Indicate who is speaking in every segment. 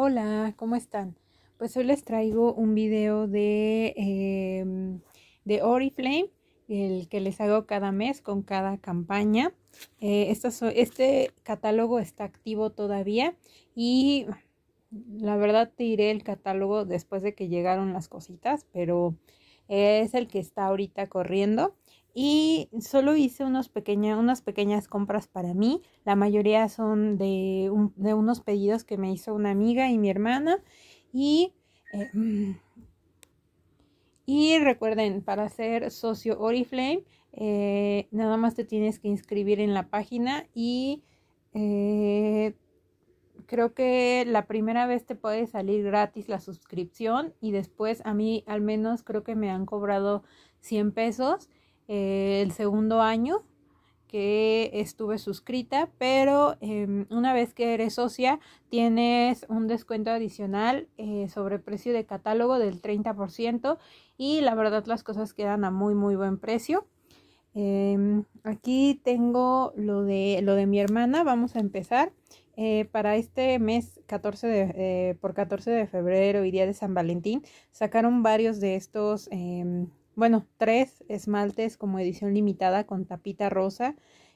Speaker 1: Hola, ¿cómo están? Pues hoy les traigo un video de, em, de Oriflame, el que les hago cada mes con cada campaña. Eh, este catálogo está activo todavía y la verdad te diré el catálogo después de que llegaron las cositas, pero es el que está ahorita corriendo y solo hice unas pequeñas compras para mí. La mayoría son de, unos pedidos que me hizo una amiga y mi hermana. Y, eh, recuerden, para ser socio Oriflame, eh, nada más te tienes que inscribir en la página y eh, creo que la primera vez te puede salir gratis la suscripción y después a mí al menos creo que me han cobrado 100 pesos eh, el segundo año que estuve suscrita, pero em, una vez que eres socia tienes un descuento adicional sobre eh, sobre precio de catálogo del 30% y la verdad las cosas quedan a muy muy buen precio. Em, aquí tengo lo de, lo de mi hermana, vamos a empezar. Eh, para este mes 14 por 14 de febrero y día de San Valentín sacaron varios de estos em, bueno, tres esmaltes como edición limitada con tapita rosa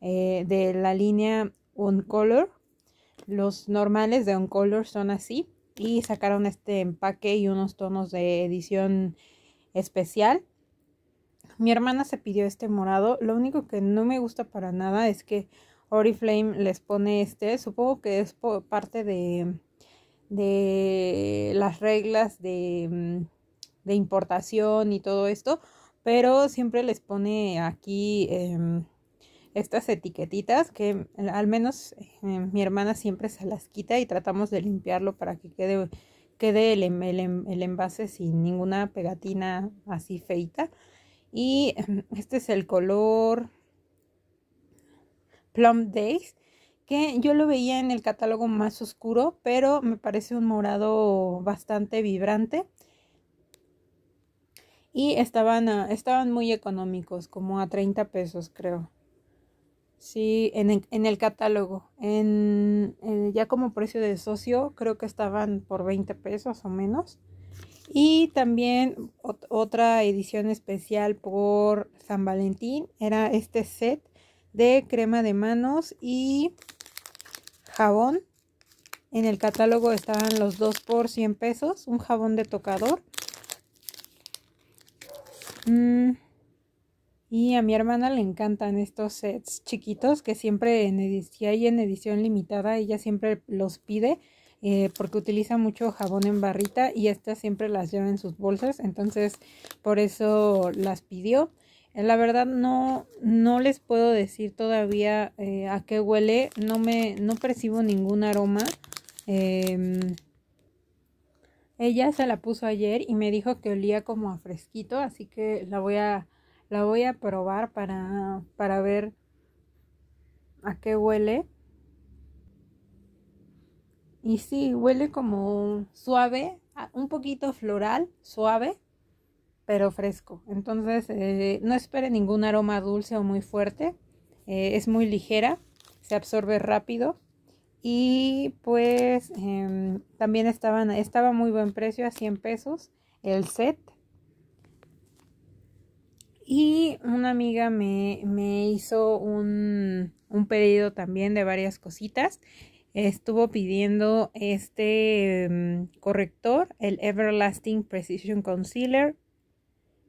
Speaker 1: eh, de la línea On Color. Los normales de On Color son así y sacaron este empaque y unos tonos de edición especial. Mi hermana se pidió este morado. Lo único que no me gusta para nada es que Oriflame les pone este. Supongo que es parte de las reglas de mm, de importación y todo esto, pero siempre les pone aquí em, estas etiquetitas que al menos em, mi hermana siempre se las quita y tratamos de limpiarlo para que quede, quede el, em, el, el envase sin ninguna pegatina así feita. Y este es el color Plum Days, que yo lo veía en el catálogo más oscuro, pero me parece un morado bastante vibrante. Y estaban, estaban muy económicos, como a 30 pesos creo. Sí, en, el catálogo. En, eh, ya como precio de socio, creo que estaban por 20 pesos o menos. Y también otra edición especial por San Valentín era este set de crema de manos y jabón. En el catálogo estaban los dos por 100 pesos, un jabón de tocador Mm. Y a mi hermana le encantan estos sets chiquitos que siempre en si hay en edición limitada, ella siempre los pide eh, porque utiliza mucho jabón en barrita y estas siempre las lleva en sus bolsas, entonces por eso las pidió. Eh, la verdad no, no les puedo decir todavía eh, a qué huele, no me, no percibo ningún aroma. Em, ella se la puso ayer y me dijo que olía como a fresquito, así que la voy a, la voy a probar para, ver a qué huele. Y sí, huele como suave, un poquito floral, suave, pero fresco. Entonces, eh, no espere ningún aroma dulce o muy fuerte. Eh, es muy ligera, se absorbe rápido y pues em, también estaban, estaba muy buen precio a 100 pesos el set. Y una amiga me, hizo un, pedido también de varias cositas. Estuvo pidiendo este em, corrector, el Everlasting Precision Concealer,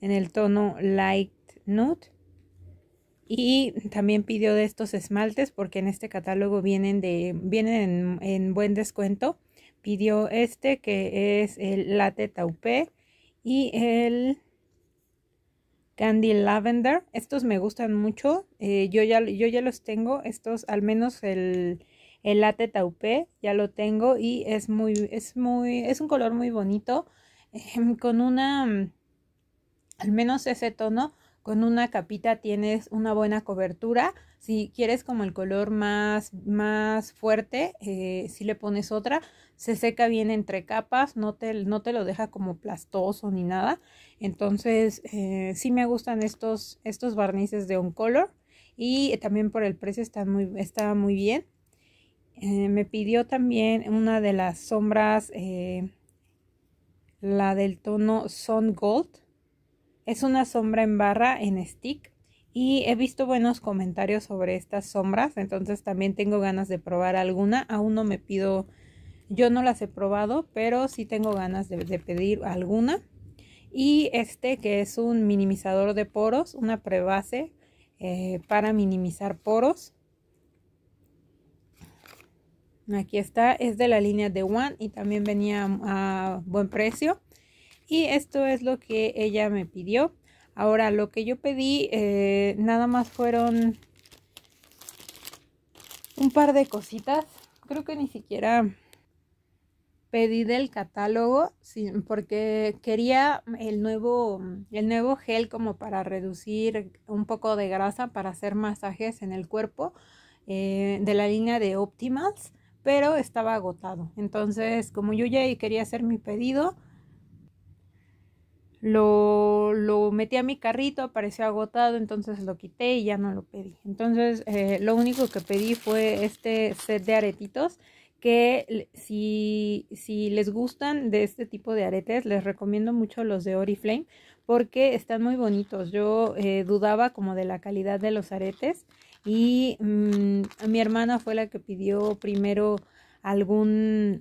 Speaker 1: en el tono Light Nude y también pidió de estos esmaltes porque en este catálogo vienen de vienen en, buen descuento pidió este que es el latte taupe y el candy lavender estos me gustan mucho eh, yo ya yo ya los tengo estos al menos el el latte ya lo tengo y es muy es muy es un color muy bonito con una al menos ese tono con una capita tienes una buena cobertura. Si quieres como el color más, más fuerte, eh, si le pones otra, se seca bien entre capas, no te, no te lo deja como plastoso ni nada. Entonces, si eh, sí me gustan estos, estos barnices de un color y también por el precio está muy, muy bien. Eh, me pidió también una de las sombras, la del tono Sun Gold. Es una sombra en barra en stick y he visto buenos comentarios sobre estas sombras, entonces también tengo ganas de probar alguna. Aún no me pido, yo no las he probado, pero sí tengo ganas de, pedir alguna. Y este que es un minimizador de poros, una prebase eh, para minimizar poros. Aquí está, es de la línea de One y también venía a buen precio. Y esto es lo que ella me pidió. Ahora, lo que yo pedí eh, nada más fueron un par de cositas. Creo que ni siquiera pedí del catálogo porque quería el nuevo, el nuevo gel como para reducir un poco de grasa para hacer masajes en el cuerpo eh, de la línea de Optimals, pero estaba agotado. Entonces, como yo ya quería hacer mi pedido, lo, metí a mi carrito, apareció agotado, entonces lo quité y ya no lo pedí. Entonces eh, lo único que pedí fue este set de aretitos que si, les gustan de este tipo de aretes, les recomiendo mucho los de Oriflame porque están muy bonitos. Yo eh, dudaba como de la calidad de los aretes y mm, mi hermana fue la que pidió primero algún,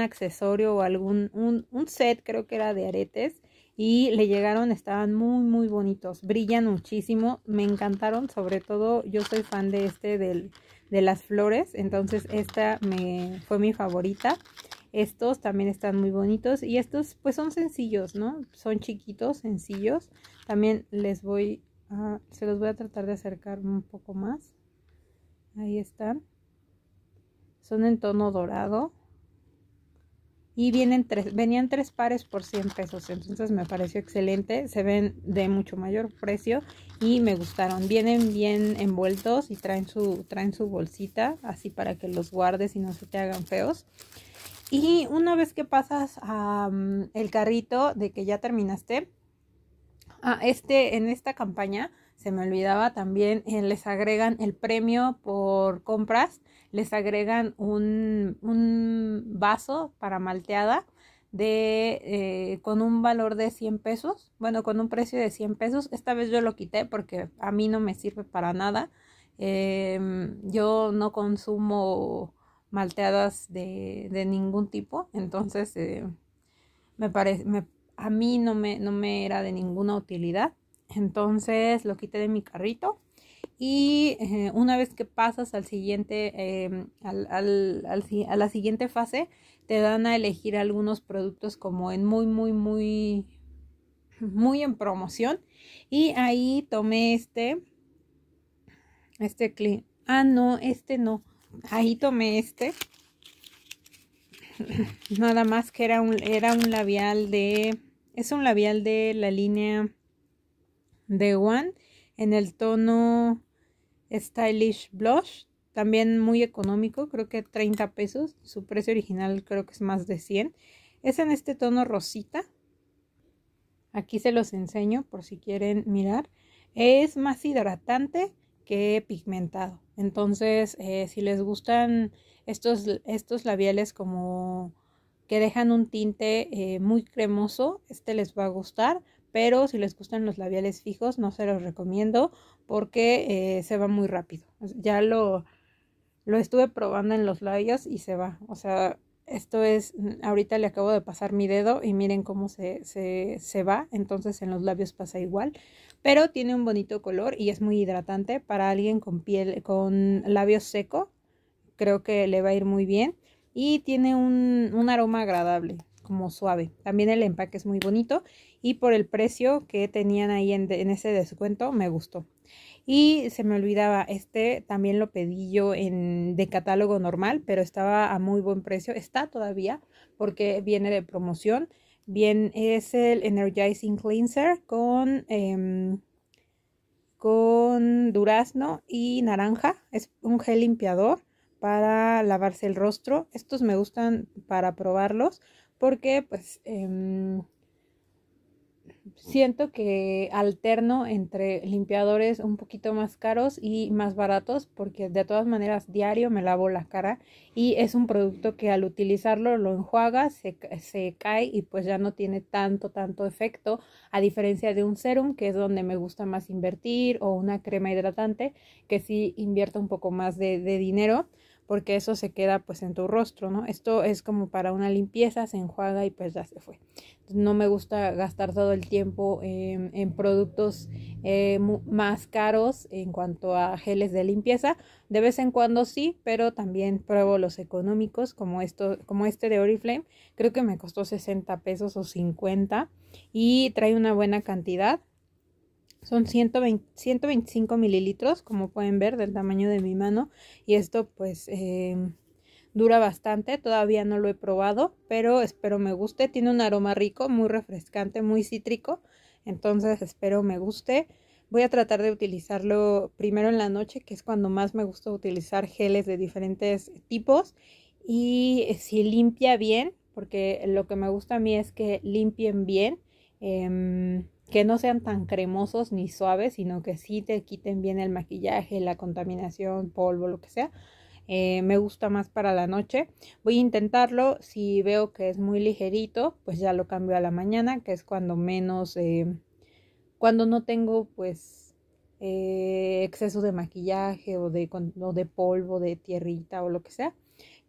Speaker 1: accesorio o algún un set, creo que era de aretes y le llegaron, estaban muy muy bonitos, brillan muchísimo, me encantaron, sobre todo yo soy fan de este de las flores, entonces esta me, fue mi favorita. Estos también están muy bonitos y estos pues son sencillos, ¿no? Son chiquitos, sencillos. También les voy a, se los voy a tratar de acercar un poco más. Ahí están. Son en tono dorado y vienen tres, venían tres pares por 100 pesos, entonces me pareció excelente, se ven de mucho mayor precio y me gustaron, vienen bien envueltos y traen su, traen su bolsita así para que los guardes y no se te hagan feos. Y una vez que pasas a el carrito de que ya terminaste, a ah, este, en esta campaña se me olvidaba también, eh, les agregan el premio por compras, les agregan un, vaso para malteada de eh, con un valor de 100 pesos, bueno, con un precio de 100 pesos. Esta vez yo lo quité porque a mí no me sirve para nada. Em, yo no consumo malteadas de, de ningún tipo, entonces eh, me parece, a mí no me, no me era de ninguna utilidad. Entonces lo quité de mi carrito y eh, una vez que pasas al siguiente, em, a la siguiente fase, te dan a elegir algunos productos como en muy, muy, muy, muy en promoción. Y ahí tomé este, este clean. Ah, no, este no. Ahí tomé este. Nada más que era un, era un labial de, es un labial de la línea de One en el tono Stylish Blush, también muy económico, creo que 30 pesos, su precio original creo que es más de 100. Es en este tono rosita, aquí se los enseño por si quieren mirar. Es más hidratante que pigmentado, entonces eh, si les gustan estos, estos labiales como que dejan un tinte eh, muy cremoso, este les va a gustar pero si les gustan los labiales fijos no se los recomiendo porque eh, se va muy rápido. Ya lo, lo estuve probando en los labios y se va. O sea, esto es, ahorita le acabo de pasar mi dedo y miren cómo se, va, entonces en los labios pasa igual, pero tiene un bonito color y es muy hidratante para alguien con piel, con labios seco, creo que le va a ir muy bien y tiene un, un aroma agradable, como suave, también el empaque es muy bonito y por el precio que tenían ahí en, ese descuento me gustó. Y se me olvidaba, este también lo pedí yo en, de catálogo normal, pero estaba a muy buen precio. Está todavía porque viene de promoción. Bien, es el Energizing Cleanser con, em, con durazno y naranja. Es un gel limpiador para lavarse el rostro. Estos me gustan para probarlos porque pues em, siento que alterno entre limpiadores un poquito más caros y más baratos porque de todas maneras diario me lavo la cara y es un producto que al utilizarlo lo enjuaga, se, cae y pues ya no tiene tanto, tanto efecto a diferencia de un serum que es donde me gusta más invertir o una crema hidratante que sí invierto un poco más de dinero porque eso se queda pues en tu rostro, ¿no? Esto es como para una limpieza, se enjuaga y pues ya se fue. No me gusta gastar todo el tiempo en productos eh, más caros en cuanto a geles de limpieza. De vez en cuando sí, pero también pruebo los económicos como, esto, como este de Oriflame. Creo que me costó 60 pesos o 50 y trae una buena cantidad son 125 mililitros, como pueden ver, del tamaño de mi mano. Y esto pues em, dura bastante, todavía no lo he probado, pero espero me guste. Tiene un aroma rico, muy refrescante, muy cítrico. Entonces espero me guste. Voy a tratar de utilizarlo primero en la noche, que es cuando más me gusta utilizar geles de diferentes tipos. Y eh, si limpia bien, porque lo que me gusta a mí es que limpien bien. Em, que no sean tan cremosos ni suaves, sino que sí te quiten bien el maquillaje, la contaminación, polvo, lo que sea. Eh, me gusta más para la noche. Voy a intentarlo. Si veo que es muy ligerito, pues ya lo cambio a la mañana, que es cuando menos, eh, cuando no tengo pues eh, exceso de maquillaje o de, o de polvo, de tierrita o lo que sea.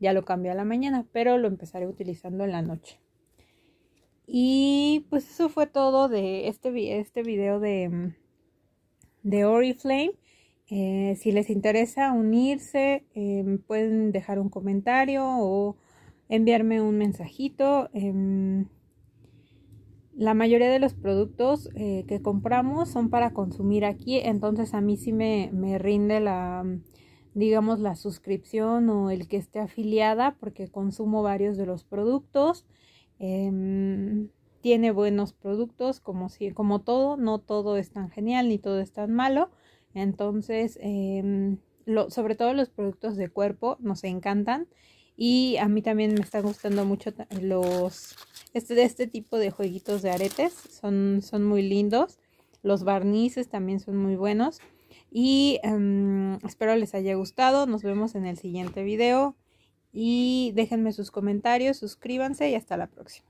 Speaker 1: Ya lo cambio a la mañana, pero lo empezaré utilizando en la noche. Y pues eso fue todo de este, este video de, mm, Oriflame. Eh, si les interesa unirse, em, pueden dejar un comentario o enviarme un mensajito. Em, la mayoría de los productos eh, que compramos son para consumir aquí, entonces a mí sí me, me rinde la, mm, digamos, la suscripción o el que esté afiliada porque consumo varios de los productos. Em, tiene buenos productos, como como todo, no todo es tan genial ni todo es tan malo. Entonces, em, sobre todo los productos de cuerpo nos encantan. Y a mí también me están gustando mucho los este, este tipo de jueguitos de aretes. Son, son muy lindos. Los barnices también son muy buenos. Y em, espero les haya gustado. Nos vemos en el siguiente video. Y déjenme sus comentarios, suscríbanse y hasta la próxima.